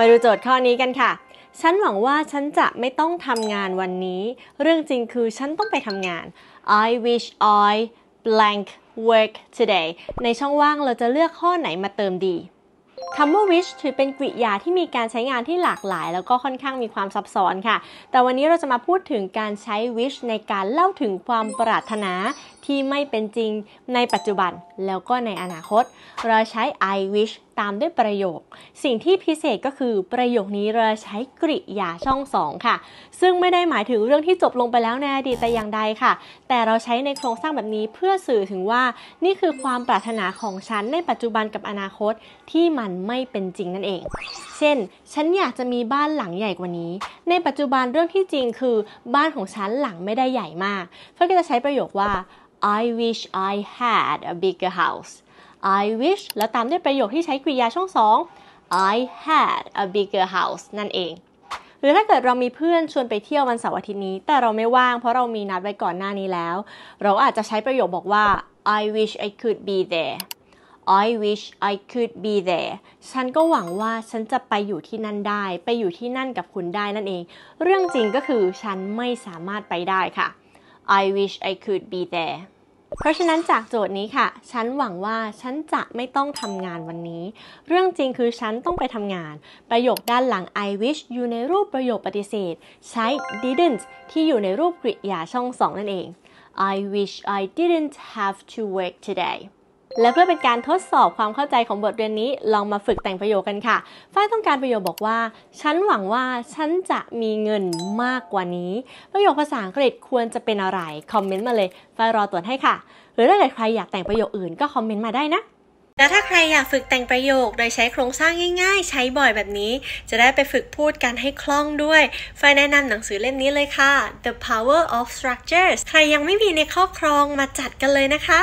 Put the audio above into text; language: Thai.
มาดูโจทย์ข้อนี้กันค่ะ ฉันหวังว่าฉันจะไม่ต้องทำงานวันนี้ เรื่องจริงคือฉันต้องไปทำงาน I wish I blank work today ในช่องว่างเราจะเลือกข้อไหนมาเติมดี คำว่า wish ถือเป็นกริยาที่มีการใช้งานที่หลากหลาย แล้วก็ค่อนข้างมีความซับซ้อนค่ะ แต่วันนี้เราจะมาพูดถึงการใช้ wish ในการเล่าถึงความปรารถนาที่ไม่เป็นจริงในปัจจุบันแล้วก็ในอนาคต เราใช้ I wish ตามด้วยประโยค สิ่งที่พิเศษก็คือประโยคนี้เราใช้กริยาช่องสองค่ะ ซึ่งไม่ได้หมายถึงเรื่องที่จบลงไปแล้วในอดีตแต่อย่างใดค่ะ แต่เราใช้ในโครงสร้างแบบนี้เพื่อสื่อถึงว่านี่คือความปรารถนาของฉันในปัจจุบันกับอนาคตที่มันไม่เป็นจริงนั่นเอง เช่น ฉันอยากจะมีบ้านหลังใหญ่กว่านี้ ในปัจจุบันเรื่องที่จริงคือบ้านของฉันหลังไม่ได้ใหญ่มากเพื่อก็จะใช้ประโยคว่า I wish I had a bigger house I wish แล้วตามด้วยประโยคที่ใช้กริยาช่องสอง I had a bigger house นั่นเอง หรือถ้าเกิดเรามีเพื่อนชวนไปเที่ยววันเสาร์อาทิตย์นี้ แต่เราไม่ว่างเพราะเรามีนัดไว้ก่อนหน้านี้แล้ว เราอาจจะใช้ประโยคบอกว่า I wish I could be there I wish I could be there ฉันก็หวังว่าฉันจะไปอยู่ที่นั่นได้ ไปอยู่ที่นั่นกับคุณได้นั่นเอง เรื่องจริงก็คือฉันไม่สามารถไปได้ค่ะ I wish I could be there เพราะฉะนั้นจากโจทย์นี้ค่ะ ฉันหวังว่าฉันจะไม่ต้องทำงานวันนี้ เรื่องจริงคือฉันต้องไปทำงาน ประโยคด้านหลัง I wish อยู่ในรูปประโยคปฏิเสธ ใช้ didn't ที่อยู่ในรูปกริยาช่องสองนั่นเอง I wish I didn't have to work today และเพื่อเป็นการทดสอบความเข้าใจของบทเรียนนี้ ลองมาฝึกแต่งประโยคกันค่ะฝ้ายต้องการประโยคบอกว่า ฉันหวังว่าฉันจะมีเงินมากกว่านี้ ประโยคภาษาอังกฤษควรจะเป็นอะไร คอมเมนต์มาเลยฝ้ายรอตรวจให้ค่ะ หรือถ้าเกิดใครอยากแต่งประโยคอื่นก็คอมเมนต์มาได้นะแล้วถ้าใครอยากฝึกแต่งประโยคโดยใช้โครงสร้างง่าย ๆ ใช้บ่อยแบบนี้ จะได้ไปฝึกพูดกันให้คล่องด้วยฝายแนะนำหนังสือเล่มนี้เลยค่ะ The Power of Structures ใครยังไม่มีในครอบครองมาจัดกันเลยนะคะ